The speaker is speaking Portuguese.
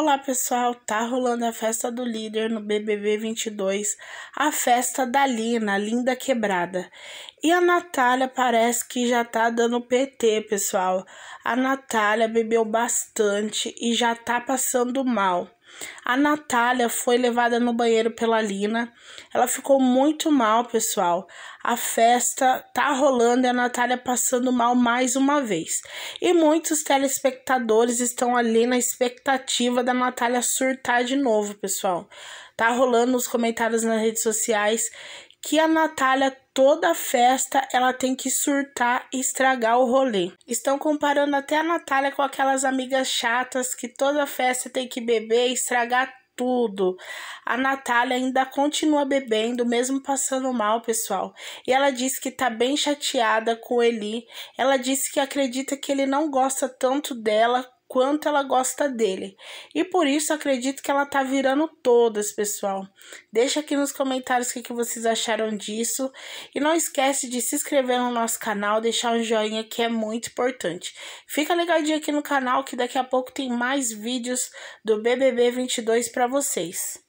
Olá pessoal, tá rolando a festa do líder no BBB 22, a festa da Lina, linda quebrada. E a Natália parece que já tá dando PT, pessoal. A Natália bebeu bastante e já tá passando mal. A Natália foi levada no banheiro pela Lina. Ela ficou muito mal, pessoal. A festa tá rolando e a Natália passando mal mais uma vez. E muitos telespectadores estão ali na expectativa da Natália surtar de novo, pessoal. Tá rolando os comentários nas redes sociais que a Natália toda festa ela tem que surtar e estragar o rolê. Estão comparando até a Natália com aquelas amigas chatas que toda festa tem que beber e estragar tudo. A Natália ainda continua bebendo, mesmo passando mal, pessoal. E ela disse que tá bem chateada com o Eli. Ela disse que acredita que ele não gosta tanto dela quanto ela gosta dele. E por isso acredito que ela tá virando todas, pessoal. Deixa aqui nos comentários o que, que vocês acharam disso. E não esquece de se inscrever no nosso canal, deixar um joinha que é muito importante. Fica ligadinho aqui no canal que daqui a pouco tem mais vídeos do BBB 22 para vocês.